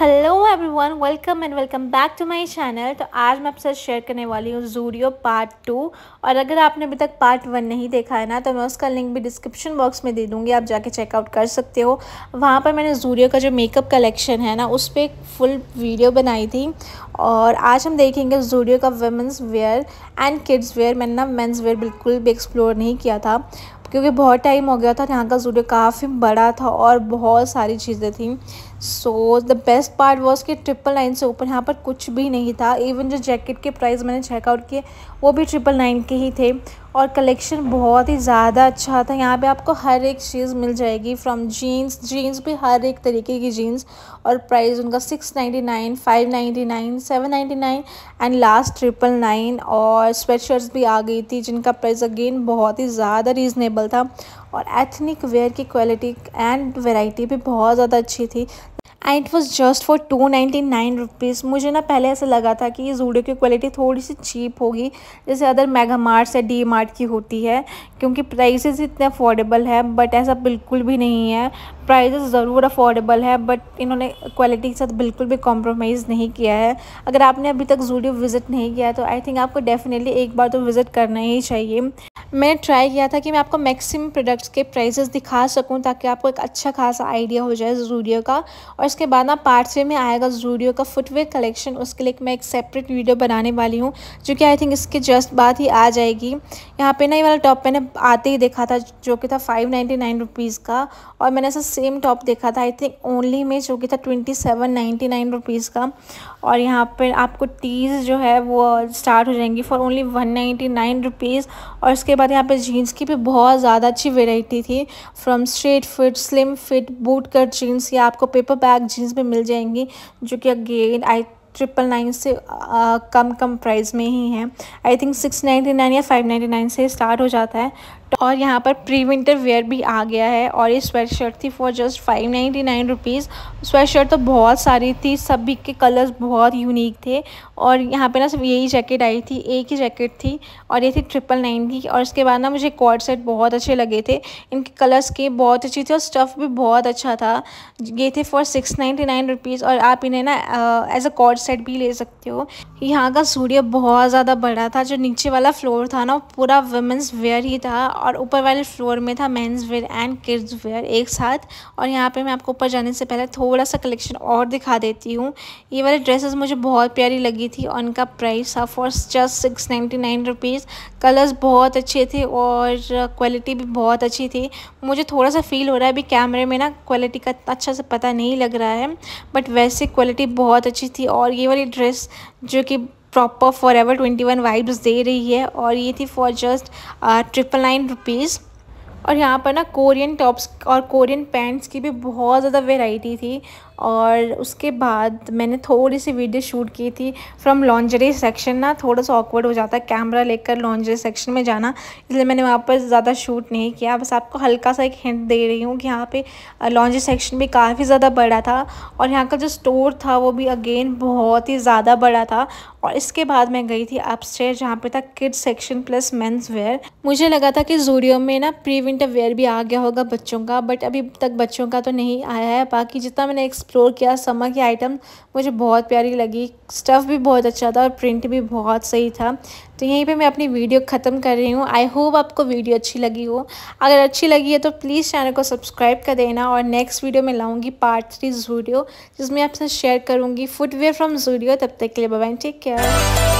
hello everyone welcome and welcome back to my channel तो आज मैं आपसे शेयर करने वाली हूँ जूडियो पार्ट टू और अगर आपने अभी तक पार्ट वन नहीं देखा है ना तो मैं उसका लिंक भी डिस्क्रिप्शन बॉक्स में दे दूँगी आप जाके चेकआउट कर सकते हो वहाँ पर मैंने जूरियो का जो मेकअप कलेक्शन है ना उस पर फुल वीडियो बनाई थी और आज हम देखेंगे जूरियो का women's wear and kids wear मैंने ना मेन्स वेयर बिल्कुल भी एक्सप्लोर नहीं किया था क्योंकि बहुत टाइम हो गया था यहाँ का जूडियो काफ़ी बड़ा था और बहुत सारी चीज़ें थी so the best part was कि ट्रिपल नाइन से ऊपर यहाँ पर कुछ भी नहीं था इवन जो जैकेट के प्राइस मैंने चेकआउट किए वो भी ट्रिपल नाइन के ही थे और कलेक्शन बहुत ही ज़्यादा अच्छा था यहाँ पे आपको हर एक चीज़ मिल जाएगी फ्रॉम जीन्स जीन्स भी हर एक तरीके की जीन्स और प्राइस उनका six ninety nine five ninety nine seven ninety nine and last triple nine और स्वेटशर्ट्स भी आ गई थी जिनका प्राइस अगेन बहुत ही ज़्यादा रीज़नेबल था और एथनिक वेयर की क्वालिटी एंड वेराइटी भी बहुत ज़्यादा अच्छी थी and it was just for two ninety nine rupees मुझे ना पहले ऐसा लगा था कि ये जूडियो की क्वालिटी थोड़ी सी चीप होगी जैसे अदर मेगा मार्ट या डी मार्ट की होती है क्योंकि प्राइसेस इतने अफोर्डेबल है बट ऐसा बिल्कुल भी नहीं है प्राइजेस ज़रूर अफोर्डेबल है बट इन्होंने क्वालिटी के साथ बिल्कुल भी कॉम्प्रोमाइज़ नहीं किया है अगर आपने अभी तक जूडियो विज़िट नहीं किया है तो आई थिंक आपको डेफिनेटली एक बार तो विज़िट करना ही चाहिए मैंने ट्राई किया था कि मैं आपको मैक्सिमम प्रोडक्ट्स के प्राइसेस दिखा सकूं ताकि आपको एक अच्छा खासा आइडिया हो जाए जूडियो का और इसके बाद ना पार्ट थ्री में आएगा जूडियो का फुटवेयर कलेक्शन उसके लिए मैं एक सेपरेट वीडियो बनाने वाली हूँ जो कि आई थिंक इसके जस्ट बाद ही आ जाएगी यहाँ पे ना ये वाला टॉप मैंने आते ही देखा था जो कि था फाइव नाइन्टी का और मैंने ऐसा सेम टॉप देखा था आई थिंक ओनली में जो कि था twenty seven ninety nine rupees का और यहाँ पर आपको टीज जो है वो स्टार्ट हो जाएंगी for only one ninety nine rupees और इसके बाद यहाँ पे जीन्स की भी बहुत ज़्यादा अच्छी वेराइटी थी from straight fit slim fit boot cut jeans या आपको पेपर बैग जीन्स भी मिल जाएंगी जो कि अगेन आई ट्रिपल नाइन से आ, कम कम प्राइस में ही है I think six ninety nine या फाइव नाइन्टी नाइन से स्टार्ट हो जाता है और यहाँ पर प्री विंटर वेयर भी आ गया है और ये स्वेट शर्ट थी for just five ninety nine rupees sweatshirt तो बहुत सारी थी सभी के कलर्स बहुत यूनिक थे और यहाँ पे ना सिर्फ यही जैकेट आई थी एक ही जैकेट थी और ये थी ट्रिपल नाइन की और इसके बाद ना मुझे कॉर्ड सेट बहुत अच्छे लगे थे इनके कलर्स के बहुत अच्छी थी और स्टफ़ भी बहुत अच्छा था ये थे for six ninety nine rupees और आप इन्हें ना एज अ कॉर्ड सेट भी ले सकते हो यहाँ का सूर्य बहुत ज़्यादा बड़ा था जो नीचे वाला फ्लोर था ना पूरा वुमेंस वेयर ही था और ऊपर वाले फ्लोर में था men's wear and kids wear एक साथ और यहाँ पे मैं आपको ऊपर जाने से पहले थोड़ा सा कलेक्शन और दिखा देती हूँ ये वाले ड्रेसेस मुझे बहुत प्यारी लगी थी और इनका प्राइस था for just six ninety nine rupees colours बहुत अच्छे थे और क्वालिटी भी बहुत अच्छी थी मुझे थोड़ा सा फील हो रहा है अभी कैमरे में ना क्वालिटी का अच्छा से पता नहीं लग रहा है बट वैसे क्वालिटी बहुत अच्छी थी और ये वाली ड्रेस जो कि proper Forever twenty one vibes दे रही है और ये थी for just triple nine rupees और यहाँ पर ना कोरियन टॉप्स और कोरियन पैंट्स की भी बहुत ज़्यादा वेराइटी थी और उसके बाद मैंने थोड़ी सी वीडियो शूट की थी फ्रॉम लॉन्जरी सेक्शन ना थोड़ा सा ऑकवर्ड हो जाता है कैमरा लेकर लॉन्जरी सेक्शन में जाना इसलिए मैंने वहाँ पर ज़्यादा शूट नहीं किया बस आपको हल्का सा एक हिंट दे रही हूँ कि यहाँ पे लॉन्जरी सेक्शन भी काफ़ी ज़्यादा बड़ा था और यहाँ का जो स्टोर था वो भी अगेन बहुत ही ज़्यादा बड़ा था और इसके बाद मैं गई थी स्टेयर जहाँ पर था kid section plus men's wear मुझे लगा था कि जूरियो में ना प्री विंटर वेयर भी आ गया होगा बच्चों का बट अभी तक बच्चों का तो नहीं आया है बाकी जितना मैंने एक्स एक्सप्लोर किया समर की आइटम मुझे बहुत प्यारी लगी स्टफ़ भी बहुत अच्छा था और प्रिंट भी बहुत सही था तो यहीं पे मैं अपनी वीडियो ख़त्म कर रही हूँ आई होप आपको वीडियो अच्छी लगी हो अगर अच्छी लगी है तो प्लीज़ चैनल को सब्सक्राइब कर देना और नेक्स्ट वीडियो में लाऊँगी पार्ट थ्री जूडियो जिसमें आपसे शेयर करूँगी फुटवेयर फ्रॉम जूडियो तब तक के लिए बाय टेक केयर